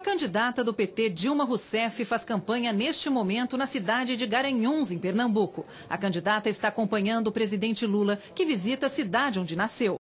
A candidata do PT Dilma Rousseff faz campanha neste momento na cidade de Garanhuns, em Pernambuco. A candidata está acompanhando o presidente Lula, que visita a cidade onde nasceu.